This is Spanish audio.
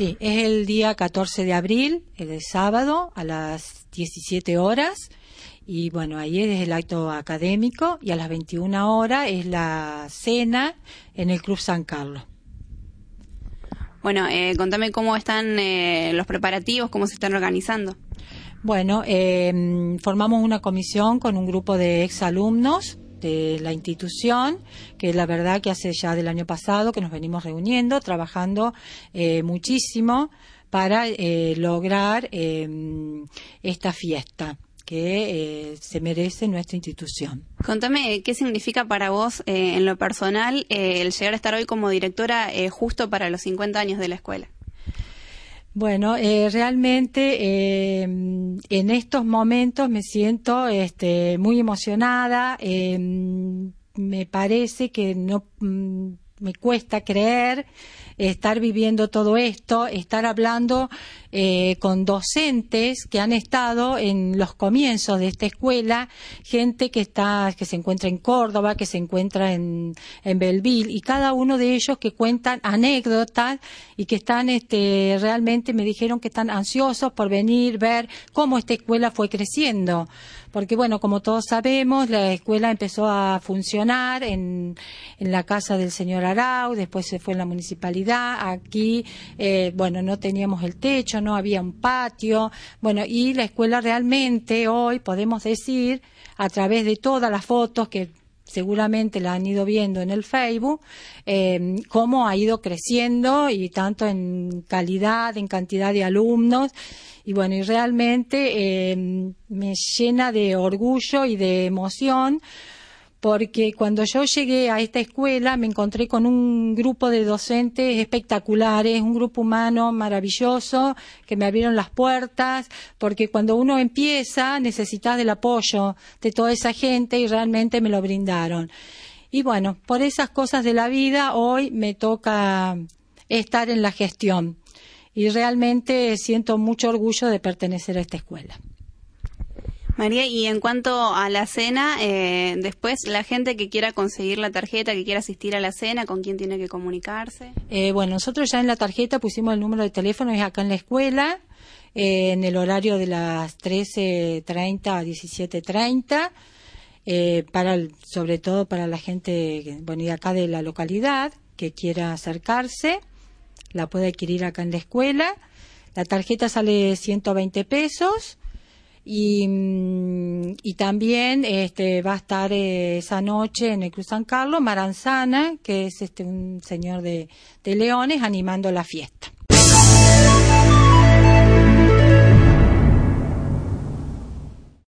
Sí, es el día 14 de abril, el sábado, a las 17 horas. Y bueno, ahí es el acto académico y a las 21 horas es la cena en el Club San Carlos. Bueno, eh, contame cómo están eh, los preparativos, cómo se están organizando. Bueno, em, formamos una comisión con un grupo de exalumnos de la institución, que la verdad que hace ya del año pasado que nos venimos reuniendo, trabajando eh, muchísimo para eh, lograr eh, esta fiesta que se merece nuestra institución. Contame, ¿qué significa para vos en lo personal el llegar a estar hoy como directora justo para los 50 años de la escuela? Bueno, eh, realmente eh, en estos momentos me siento este, muy emocionada. Em, me parece que no mm, me cuesta creer estar viviendo todo esto, estar hablando eh, con docentes que han estado en los comienzos de esta escuela, gente que está, que se encuentra en Córdoba, que se encuentra en, en Belville, y cada uno de ellos que cuentan anécdotas y que están este, realmente me dijeron que están ansiosos por venir, ver cómo esta escuela fue creciendo porque bueno, como todos sabemos, la escuela empezó a funcionar en, en, la casa del señor Arau, después se fue en la municipalidad ya aquí, eh, bueno, no teníamos el techo, no había un patio, bueno, y la escuela realmente hoy podemos decir, a través de todas las fotos que seguramente la han ido viendo en el Facebook, em, cómo ha ido creciendo y tanto en calidad, en cantidad de alumnos. Y bueno, y realmente em, me llena de orgullo y de emoción porque cuando yo llegué a esta escuela me encontré con un grupo de docentes espectaculares, un grupo humano maravilloso, que me abrieron las puertas, porque cuando uno empieza necesitas del apoyo de toda esa gente y realmente me lo brindaron. Y bueno, por esas cosas de la vida hoy me toca estar en la gestión y realmente siento mucho orgullo de pertenecer a esta escuela. María, y en cuanto a la cena, eh, después la gente que quiera conseguir la tarjeta, que quiera asistir a la cena, ¿con quién tiene que comunicarse? Eh, bueno, nosotros ya en la tarjeta pusimos el número de teléfono, es acá en la escuela, eh, en el horario de las 13.30 a 17.30. Eh, para sobre todo para la gente bueno, y acá de la localidad que quiera acercarse, la puede adquirir acá en la escuela. La tarjeta sale 120 pesos Mm, y, también este, va a estar eh, esa noche en el Cruz San Carlos Maranzana, que es este, un señor de Leones, animando la fiesta.